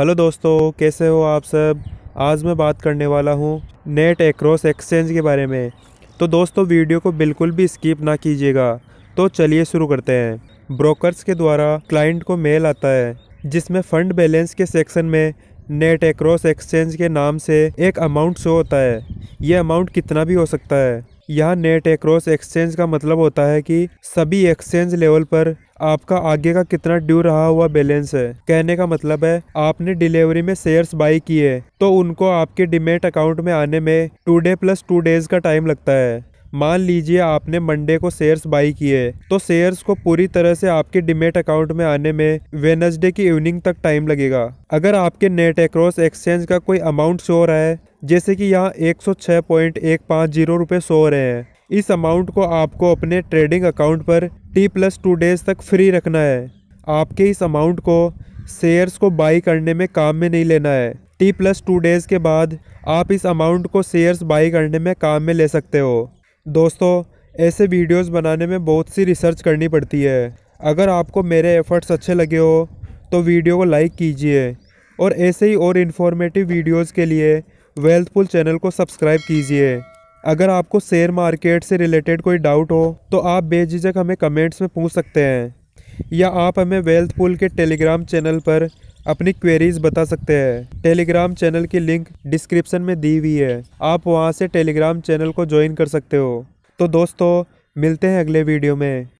hello दोस्तों कैसे हो आप सब आज मैं बात करने वाला हूँ नेट एक्रॉस एक्सचेंज के बारे में तो दोस्तों वीडियो को बिल्कुल भी स्किप ना कीजिएगा तो चलिए शुरू करते हैं ब्रोकर्स के द्वारा क्लाइंट को मेल आता है जिसमें फ़ंड बैलेंस के सेक्शन में नेट एक्रॉस एक्सचेंज के नाम से एक अमाउंट शो होता है यह अमाउंट कितना भी हो सकता है यहाँ नेट एक्रॉस एक्सचेंज का मतलब होता है कि सभी एक्सचेंज लेवल पर आपका आगे का कितना ड्यू रहा हुआ बैलेंस है कहने का मतलब है आपने डिलीवरी में शेयर्स बाई किए तो उनको आपके डिमेट अकाउंट में आने में two day plus two days का टाइम लगता है मान लीजिए आपने मंडे को शेयर्स बाई किए तो शेयर्स को पूरी तरह से आपके डिमेट अकाउंट में आने में वेनसडे की इवनिंग तक टाइम लगेगा अगर आपके नेट एक्रॉस एक्सचेंज का कोई अमाउंट शो रहा है जैसे कि यहाँ एक सौ छः पॉइंट एक पाँच जीरो रुपये सो रहे हैं इस अमाउंट को आपको अपने ट्रेडिंग अकाउंट पर टी प्लस टू डेज तक फ्री रखना है आपके इस अमाउंट को शेयर्स को बाई करने में काम में नहीं लेना है टी प्लस टू डेज़ के बाद आप इस अमाउंट को शेयर्स बाई करने में काम में ले सकते हो दोस्तों ऐसे वीडियोस बनाने में बहुत सी रिसर्च करनी पड़ती है अगर आपको मेरे एफ़र्ट्स अच्छे लगे हो तो वीडियो को लाइक कीजिए और ऐसे ही और इन्फॉर्मेटिव वीडियोज़ के लिए वेल्थफुल चैनल को सब्सक्राइब कीजिए अगर आपको शेयर मार्केट से रिलेटेड कोई डाउट हो तो आप बेझिझक हमें कमेंट्स में पूछ सकते हैं या आप हमें वेल्थफुल के टेलीग्राम चैनल पर अपनी क्वेरीज बता सकते हैं टेलीग्राम चैनल की लिंक डिस्क्रिप्शन में दी हुई है आप वहाँ से टेलीग्राम चैनल को ज्वाइन कर सकते हो तो दोस्तों मिलते हैं अगले वीडियो में